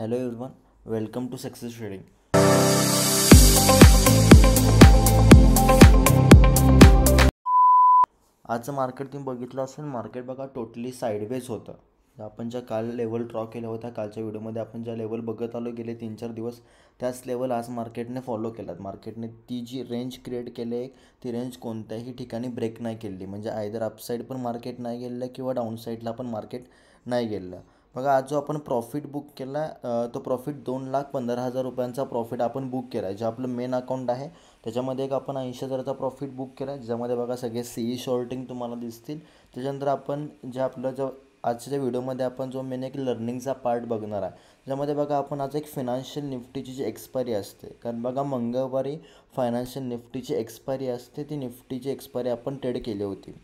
hello everyone welcome to success trading आजचं market तुम्ही बघितलं असेल मार्केट बघा टोटली साईडवेज होतं आपण ज्या काल लेवल ड्रॉ केल्या होत्या कालच्या व्हिडिओमध्ये आपण ज्या लेवल बघत आलो गेले तीन चार दिवस त्याच लेवल आज मार्केटने फॉलो केलात मार्केटने ती जी रेंज क्रिएट केली आहे ती रेंज कोणत्याही ठिकाणी ब्रेक नाही केली म्हणजे आयदर अपसाईड पण मार्केट नाही गेलेलं किंवा डाऊनसाईडला पण मार्केट नाही गेलेलं बघा आज जो आपण प्रॉफिट बुक केला तो प्रॉफिट दोन लाख पंधरा हजार रुपयांचा प्रॉफिट आपण बुक केला आहे जे आपलं मेन अकाउंट आहे त्याच्यामध्ये एक आपण ऐंशी हजाराचा प्रॉफिट बुक केला आहे ज्यामध्ये बघा सगळे सीई शॉर्टिंग e तुम्हाला दिसतील त्याच्यानंतर आपण जे आपलं जो आजच्या व्हिडिओमध्ये आपण जो मेन एक लर्निंगचा पार्ट बघणार आहे ज्यामध्ये बघा आपण आज एक फिनान्शियल निफ्टीची जी एक्सपायरी असते कारण बघा मंगळवारी फायनान्शियल निफ्टीची एक्सपायरी असते ती निफ्टीची एक्सपायरी आपण ट्रेड केली होती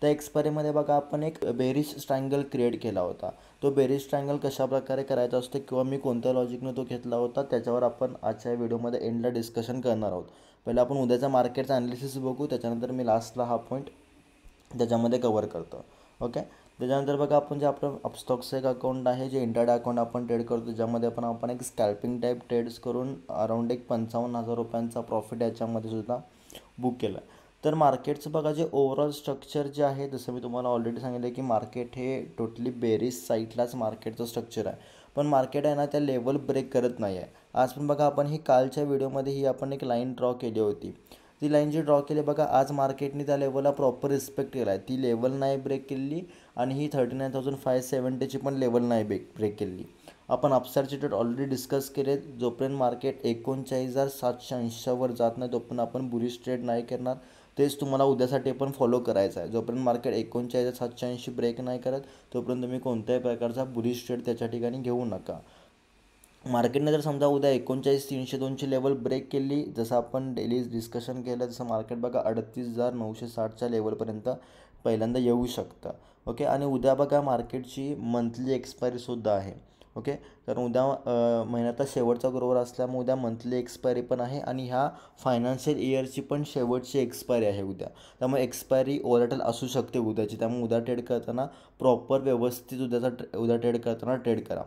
त्या एक्सपायरीमध्ये बघा आपण एक बेरीज स्ट्रँगल क्रिएट केला होता तो बेरीज स्ट्रँगल कशाप्रकारे करायचा असतो किंवा मी कोणत्या लॉजिकनं तो घेतला होता त्याच्यावर आपण आजच्या व्हिडिओमध्ये एंडला डिस्कशन करणार आहोत पहिले आपण उद्याचा मार्केटचा अनालिसिस बघू त्याच्यानंतर मी लास्टला हा पॉईंट त्याच्यामध्ये कवर करतो ओके त्याच्यानंतर बघा आपण जे आपलं अपस्टॉक्स एक अकाउंट आहे जे इंटरडे अकाउंट आपण ट्रेड करतो ज्यामध्ये पण आपण एक स्कॅल्पिंग टाईप ट्रेड्स करून अराऊंड एक पंचावन्न हजार रुपयांचा प्रॉफिट याच्यामध्ये सुद्धा बुक केला आहे तर मार्केटचं बघा जे ओवरऑल स्ट्रक्चर जे आहे जसं मी तुम्हाला ऑलरेडी सांगितलं की मार्केट हे टोटली बेरीज साईटलाच मार्केटचं स्ट्रक्चर आहे पण मार्केट आहे ना त्या लेवल ब्रेक करत नाही आहे आज पण बघा आपण ही कालच्या व्हिडिओमध्ये ही आपण एक लाईन ड्रॉ केली होती ती लाईन जी ड्रॉ केली बघा आज मार्केटने त्या लेवलला प्रॉपर रिस्पेक्ट केला आहे ती लेवल नाही ब्रेक केली आणि ही थर्टी नाईन थाउजंड फाय सेवन्टीची पण लेवल नाही ब्रेक ब्रेक केली आपण अपसाईडचे डेट ऑलरेडी डिस्कस केले जोपर्यंत मार्केट एकोणचाळीस हजार सातशे ऐंशीवर जात नाही तोपर्यंत आपण बुरी ट्रेड नाही करणार तेच तुम्हाला उद्यासाठी पण फॉलो करायचं आहे जोपर्यंत मार्केट एकोणचाळीस सातशे ऐंशी ब्रेक नाही करत तोपर्यंत तुम्ही कोणत्याही प्रकारचा बुलिश ट्रेड त्याच्या ठिकाणी घेऊ नका मार्केटने जर समजा उद्या एकोणचाळीस तीनशे दोनशे लेवल ब्रेक केली जसं आपण डेली डिस्कशन केलं जसं मार्केट बघा अडतीस हजार नऊशे साठच्या लेवलपर्यंत पहिल्यांदा येऊ शकतं ओके आणि उद्या बघा मार्केटची मंथली एक्सपायरीसुद्धा आहे ओके कारण उद्या महिन्याचा शेवटचा गुरुवार असल्यामुळे उद्या मंथली एक्सपायरी पण आहे आणि ह्या फायनान्शियल इयरची पण शेवटची एक्सपायरी आहे उद्या त्यामुळे एक्सपायरी ओरटल असू शकते उद्याची त्यामुळे उद्या ट्रेड करताना प्रॉपर व्यवस्थित उद्याचा ट्रे उद्या ट्रेड करताना ट्रेड करा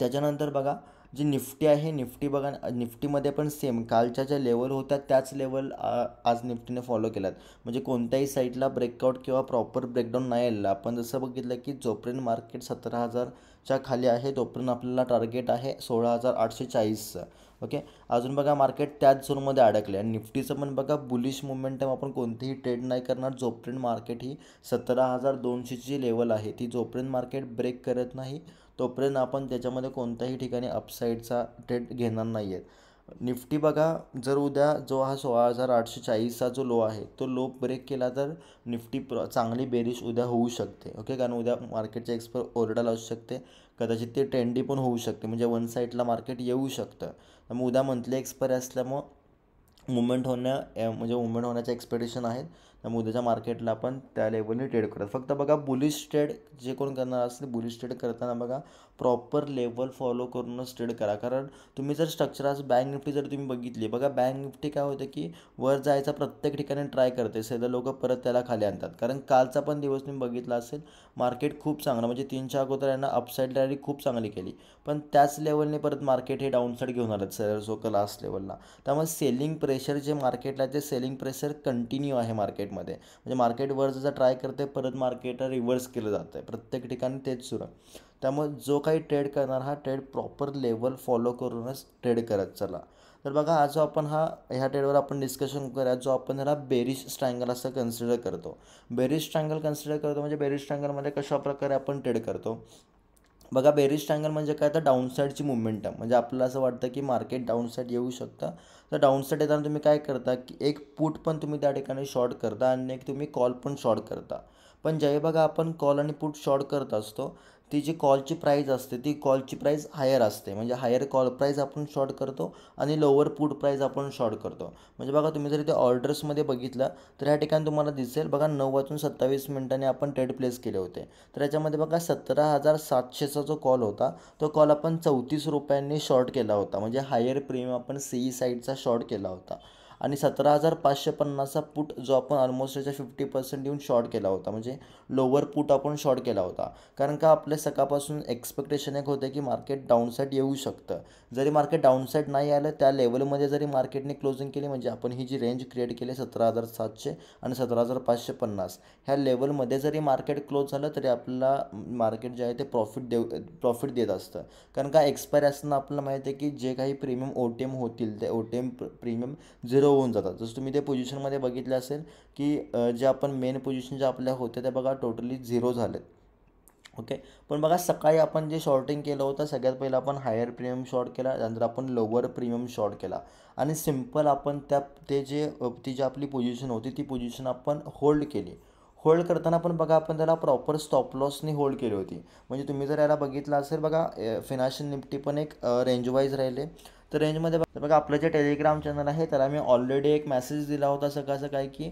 त्याच्यानंतर बघा जी निफ्टी आहे निफ्टी बघा निफ्टीमध्ये पण सेम कालच्या ज्या लेवल होत्या त्याच लेवल आज निफ्टीने फॉलो केल्यात म्हणजे कोणत्याही साईडला ब्रेकआउट किंवा प्रॉपर ब्रेकडाऊन नाही आलेला आपण जसं बघितलं की जोपर्यंत मार्केट सतरा हजारच्या खाली आहे तोपर्यंत आपल्याला टार्गेट आहे सोळा हजार आठशे चाळीसचं ओके अजून बघा मार्केट त्याच झोनमध्ये अडकले आणि निफ्टीचं पण बघा बुलिश मुवमेंटम आपण कोणतीही ट्रेड नाही करणार जोपर्यंत मार्केट ही सतरा हजार दोनशेची लेवल आहे ती जोपर्यंत मार्केट ब्रेक करत नाही तोपर्यंत आपण त्याच्यामध्ये कोणत्याही ठिकाणी अपसाईडचा ट्रेड घेणार नाही आहेत निफ्टी बघा जर उद्या जो हा सोळा हजार आठशे चाळीसचा जो लो आहे तो लो ब्रेक केला तर निफ्टी प्र चांगली बेरिश उद्या होऊ शकते ओके कारण उद्या मार्केटचे एक्सपर ओरडायला असू शकते कदाचित ते ट्रेंडी पण होऊ शकते म्हणजे वन साईडला मार्केट येऊ शकतं मग उद्या मंथली एक्सपायरी असल्यामुळं मुवमेंट होण्या म्हणजे मुवमेंट होण्याच्या एक्सपेक्टेशन आहेत त्यामुळे उद्याच्या मार्केटला आपण त्या लेवलने ट्रेड करत फक्त बघा बुलिश ट्रेड जे कोण करणार असेल बुलिश ट्रेड करताना बघा प्रॉपर लेवल फॉलो करूनच ट्रेड करा कारण तुम्ही जर स्ट्रक्चर बँक निफ्टी जर तुम्ही बघितली बघा बँक निफ्टी काय होतं की वर जायचा प्रत्येक ठिकाणी ट्राय करते सध्या लोक परत त्याला खाली आणतात कारण कालचा पण दिवस तुम्ही बघितला असेल मार्केट खूप चांगलं म्हणजे चार अगोदर यांना अपसाईड डायरी खूप चांगली केली पण त्याच लेवलने परत मार्केट हे डाऊनसाईड घेऊन आलं सेलर झोकं लास्ट लेवलला त्यामुळे सेलिंग प्रेशर जे मार्केटला ते सेलिंग प्रेशर कंटिन्यू आहे मार्केट मार्केटमध्ये म्हणजे मार्केट वर जसं ट्राय करते परत मार्केट रिव्हर्स केलं जात आहे प्रत्येक ठिकाणी तेच सुरू आहे त्यामुळे जो काही ट्रेड करणार हा ट्रेड प्रॉपर लेवल फॉलो करूनच ट्रेड करत चला तर बघा आज जो आपण हा ह्या ट्रेडवर आपण डिस्कशन करूया जो आपण ह्याला बेरिश स्ट्रँगल असं कन्सिडर करतो बेरिश स्ट्रँगल कन्सिडर करतो म्हणजे बेरिश स्ट्रँगलमध्ये कशाप्रकारे आपण ट्रेड करतो बघा बेरिश ट्रायंगल म्हणजे काय तर डाऊनसाईडची आहे म्हणजे आपल्याला असं वाटतं की मार्केट डाऊनसाईड येऊ शकतं तर डाऊनसाईड येताना तुम्ही काय करता की एक पूट पण तुम्ही त्या ठिकाणी शॉर्ट करता आणि एक तुम्ही कॉल पण शॉर्ट करता पण जे बघा आपण कॉल आणि पूट शॉर्ट करत असतो ती जी कॉलची प्राईज असते ती कॉलची प्राईज हायर असते म्हणजे हायर कॉल प्राईज आपण शॉर्ट करतो आणि लोअर पुट प्राईज आपण शॉर्ट करतो म्हणजे बघा तुम्ही जर इथे ऑर्डर्समध्ये बघितलं तर ह्या ठिकाणी तुम्हाला दिसेल बघा नऊ वाजून सत्तावीस मिनिटांनी आपण ट्रेड प्लेस केले होते तर याच्यामध्ये बघा सतरा हजार सातशेचा जो कॉल होता तो कॉल आपण चौतीस रुपयांनी शॉर्ट केला होता म्हणजे हायर प्रीमियम आपण सी साईडचा शॉर्ट केला होता आणि सतरा हजार पाचशे पन्नासचा पुट जो आपण ऑलमोस्ट त्याच्या फिफ्टी पर्सेंट येऊन शॉर्ट केला होता म्हणजे लोअर पुट आपण शॉर्ट केला होता कारण का आपल्या सकाळपासून एक्सपेक्टेशन एक होते की मार्केट डाऊनसाईड येऊ शकतं जरी मार्केट डाऊनसाईड नाही आलं त्या लेवलमध्ये जरी मार्केटने क्लोजिंग केली म्हणजे आपण ही जी रेंज क्रिएट केली सतरा हजार सातशे आणि सतरा हजार पाचशे पन्नास ह्या लेवलमध्ये जरी मार्केट क्लोज झालं तरी आपल्याला मार्केट जे आहे ते प्रॉफिट देऊ प्रॉफिट देत असतं कारण का एक्सपायर असताना आपल्याला माहिती आहे की जे काही प्रीमियम ओ टी एम होतील ते O T M premium zero होऊन जातात जसं तुम्ही ते पोझिशनमध्ये बघितलं असेल की जे आपण मेन पोझिशन जे आपल्या होत्या त्या बघा टोटली झिरो झालेत ओके पण बघा सकाळी आपण जे शॉर्टिंग केलं होतं सगळ्यात पहिलं आपण हायर प्रीमियम शॉर्ट केला त्यानंतर आपण लोअर प्रीमियम शॉर्ट केला आणि सिम्पल आपण त्या ते जे ती जी आपली पोझिशन होती ती पोझिशन आपण होल्ड केली होल्ड करताना पण बघा आपण त्याला प्रॉपर स्टॉप लॉसनी होल्ड केली होती म्हणजे तुम्ही जर याला बघितलं असेल बघा फिनान्शियल निफ्टी पण एक रेंजवाईज राहिले तर रेंजमध्ये बघा आपलं जे टेलिग्राम चॅनल आहे त्याला मी ऑलरेडी एक मेसेज दिला होता सकाळ काय की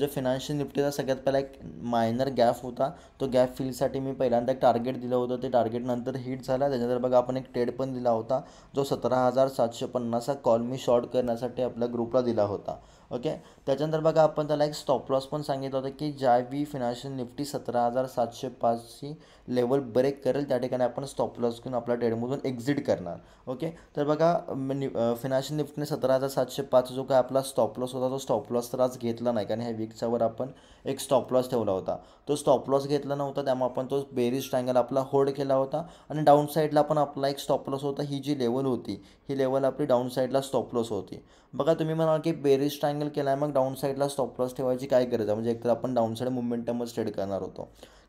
जो फिनान्शियल निफ्टीचा सगळ्यात पहिला एक मायनर गॅप होता तो गॅप फिलसाठी मी पहिल्यांदा एक टार्गेट दिलं होतं ते टार्गेट नंतर हिट झाला त्याच्यानंतर बघा आपण एक ट्रेड पण दिला होता जो सतरा हजार सातशे कॉल मी शॉर्ट करण्यासाठी आपल्या ग्रुपला दिला होता ओके त्याच्यानंतर बघा आपण त्याला एक स्टॉप लॉस पण सांगितलं होतं की ज्या वी फिनान्शियल निफ्टी सतरा हजार सातशे पाचची लेवल ब्रेक करेल त्या ठिकाणी आपण स्टॉप लॉस घेऊन आपल्या डेडमधून एक्झिट करणार ओके तर बघा नि फिनान्शियल निफ्टीने सतरा हजार सातशे पाच जो काय आपला स्टॉप लॉस होता तो स्टॉप लॉस तर आज घेतला नाही कारण ह्या वीकच्यावर आपण एक स्टॉप लॉस ठेवला होता तो स्टॉप लॉस घेतला नव्हता त्यामुळे आपण तो बेरीज ट्रँगल आपला होल्ड केला होता आणि डाऊन साईडला पण आपला एक स्टॉप लॉस होता ही जी लेवल होती ही लेवल आपली डाऊन साईडला स्टॉप लॉस होती बघा तुम्ही म्हणाल की बेरीज ट्रायंगल केला आहे मग डाऊन साईडला लॉस ठेवायची काय गरज आहे म्हणजे एकतर आपण डाऊन साईड मुवमेंटमच ट्रेड करणार होतो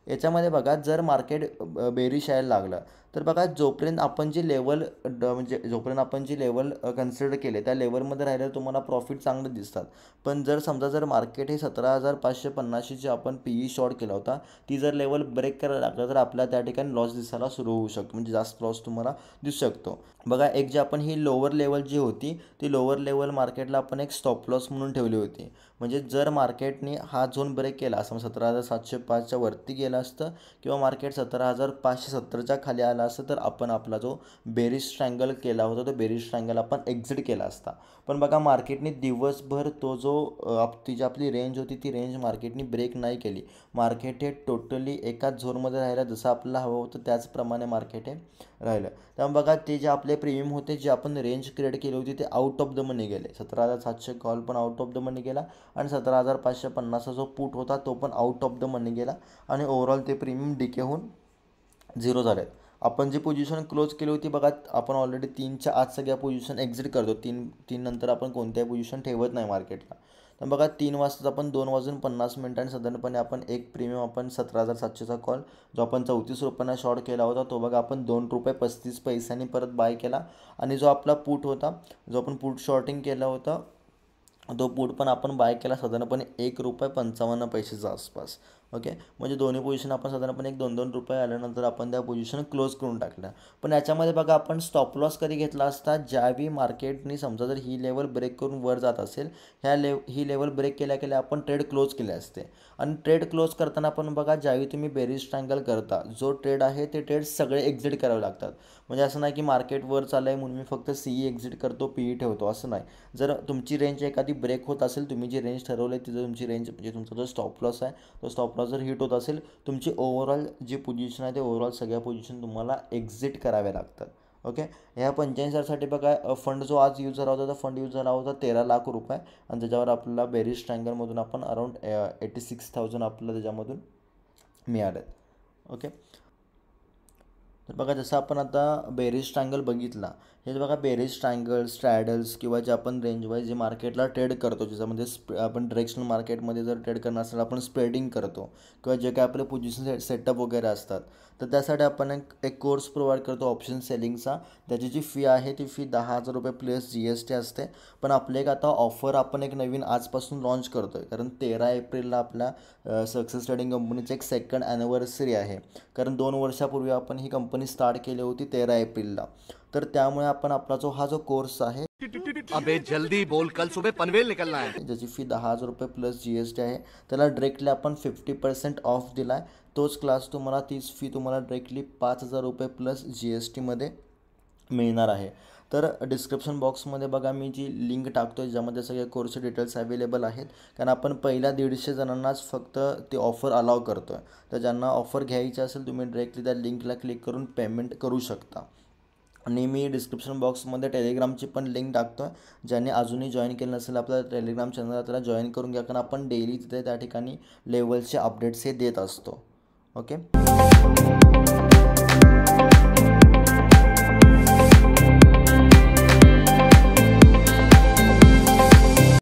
याच्यामध्ये बघा जर मार्केट बेरिश यायला लागलं तर बघा जोपर्यंत आपण जी लेवल म्हणजे जोपर्यंत आपण जी लेवल कन्सिडर केले त्या लेवलमध्ये राहिल्यावर तुम्हाला प्रॉफिट चांगलं दिसतात पण जर समजा जर मार्केट हे सतरा हजार पाचशे पन्नासशी जे आपण पी ई शॉर्ट केला होता ती जर लेवल ब्रेक करायला लागला तर आपल्याला त्या ठिकाणी लॉस दिसायला सुरू होऊ शकतो म्हणजे जास्त लॉस तुम्हाला दिसू शकतो बघा एक जे आपण ही लोअर लेवल जी होती ती लोअर लेवल मार्केटला आपण एक स्टॉप लॉस म्हणून ठेवली होती म्हणजे जर मार्केटने हा झोन ब्रेक केला असं सतरा हजार सातशे पाचच्या वरती गेला असतं किंवा मार्केट सतरा हजार पाचशे सत्तरच्या खाली आला असतं तर आपण आपला जो बेरिश ट्रँगल केला होता तो बेरिश ट्रँगल आपण एक्झिट केला असता पण बघा मार्केटने दिवसभर तो जो आप ती जी आपली रेंज होती ती रेंज मार्केटने ब्रेक नाही केली मार्केट हे टोटली एकाच झोनमध्ये राहिलं जसं आपल्याला हवं होतं त्याचप्रमाणे मार्केट हे राहिलं त्यामुळे बघा ते जे आपले प्रीमियम होते जे आपण रेंज क्रिएट केली होती ते आउट ऑफ द मनी गेले सतरा हजार सातशे कॉल पण आउट ऑफ द मनी गेला आणि सतरा हजार पाचशे पन्नासचा जो पूट होता तो पण आउट ऑफ द मनी गेला आणि ओव्हरऑल ते प्रीमियम डिके होऊन झिरो झाले आपण जी पोझिशन क्लोज केली होती बघा आपण ऑलरेडी तीनच्या आज सगळ्या पोझिशन एक्झिट करतो तीन तीन नंतर आपण कोणत्याही पोझिशन ठेवत नाही मार्केटला तर बघा तीन वाजताच आपण दोन वाजून पन्नास मिनिटांनी साधारणपणे आपण एक प्रीमियम आपण सतरा हजार सातशेचा कॉल जो आपण चौतीस रुपयांना शॉर्ट केला होता तो बघा आपण दोन रुपये पस्तीस पैशांनी परत बाय केला आणि जो आपला पूट होता जो आपण पूट शॉर्टिंग केला होता तो बूट पण आपण बाय केला साधारणपणे एक रुपये पंचावन्न पैसेचा आसपास ओके म्हणजे दोन्ही पोझिशन आपण साधारणपणे एक दोन दोन रुपये आल्यानंतर आपण त्या पोझिशन क्लोज करून टाकल्या पण याच्यामध्ये बघा आपण स्टॉप लॉस कधी घेतला असता ज्यावेळी मार्केटनी समजा जर ही लेवल ब्रेक करून वर जात असेल ह्या लेव ही लेवल ब्रेक केल्या केल्या आपण ट्रेड क्लोज केले असते आणि ट्रेड क्लोज करताना आपण बघा ज्यावेळी तुम्ही बेरी स्ट्रँगल करता जो ट्रेड आहे ते ट्रेड सगळे एक्झिट करावे लागतात म्हणजे असं नाही की मार्केट वर चाललं आहे म्हणून मी फक्त सीई एक्झिट e करतो पीई e ठेवतो असं नाही जर तुमची रेंज एखादी ब्रेक होत असेल तुम्ही जी रेंज ठरवली तिथं तुमची रेंज म्हणजे तुमचा जो स्टॉप लॉस आहे तो स्टॉप स्टॉपला जर हिट होत असेल तुमची ओव्हरऑल जे पोझिशन आहे ते ओव्हरऑल सगळ्या पोझिशन तुम्हाला एक्झिट कराव्या लागतात ओके ह्या हजारसाठी बघा फंड जो आज यूज झाला होता तो फंड यूज झाला होता तेरा लाख रुपये आणि त्याच्यावर आपल्याला बेरीज ट्रँगलमधून आपण अराऊंड एटी सिक्स थाउजंड आपल्याला त्याच्यामधून मिळाले ओके तर बघा जसं आपण आता बेरीज ट्रँगल बघितला जे बघा बेरीज ट्रँगल्स स्ट्रॅडल्स किंवा जे आपण रेंजवाईज जे मार्केटला ट्रेड करतो म्हणजे स्प आपण डिरेक्शनल मार्केटमध्ये जर ट्रेड करणार असेल आपण स्प्रेडिंग करतो किंवा जे काही आपले पोझिशन से सेटअप वगैरे असतात तर त्यासाठी आपण एक एक कोर्स प्रोव्हाइड करतो ऑप्शन सेलिंगचा त्याची जी फी आहे ती फी दहा हजार रुपये प्लस जी एस टी असते पण आपले एक आता ऑफर आपण एक नवीन आजपासून लॉन्च करतो आहे कारण तेरा एप्रिलला आपल्या सक्सेस ट्रेडिंग कंपनीचं एक सेकंड ॲनिव्हर्सरी आहे कारण दोन वर्षापूर्वी आपण ही कंपनी स्टार्ट केली होती तेरा एप्रिलला तर त्यामुळे आपण आपला जो हा जो कोर्स आहे अबे जल्दी बोल कल सुबह पनवेल निकलना है ज्याची फी दहा हजार रुपये प्लस जी एस टी आहे त्याला डायरेक्टली आपण फिफ्टी पर्सेंट ऑफ दिला आहे तोच क्लास तुम्हाला तीच फी तुम्हाला डायरेक्टली पाच हजार रुपये प्लस जी एस टीमध्ये मिळणार आहे तर डिस्क्रिप्शन बॉक्समध्ये बघा मी जी लिंक टाकतो आहे ज्यामध्ये सगळे कोर्सचे डिटेल्स अवेलेबल आहेत कारण आपण पहिल्या दीडशे जणांनाच फक्त ते ऑफर अलाव करतो आहे तर ज्यांना ऑफर घ्यायची असेल तुम्ही डायरेक्टली त्या लिंकला क्लिक करून पेमेंट करू शकता आणि मी डिस्क्रिप्शन बॉक्समध्ये टेलिग्रामची पण लिंक टाकतो आहे ज्याने अजूनही जॉईन केलं नसेल आपल्या टेलिग्राम चॅनल त्याला जॉईन करून घ्या कारण आपण डेली तिथे त्या ठिकाणी लेवलचे अपडेट्स हे देत असतो ओके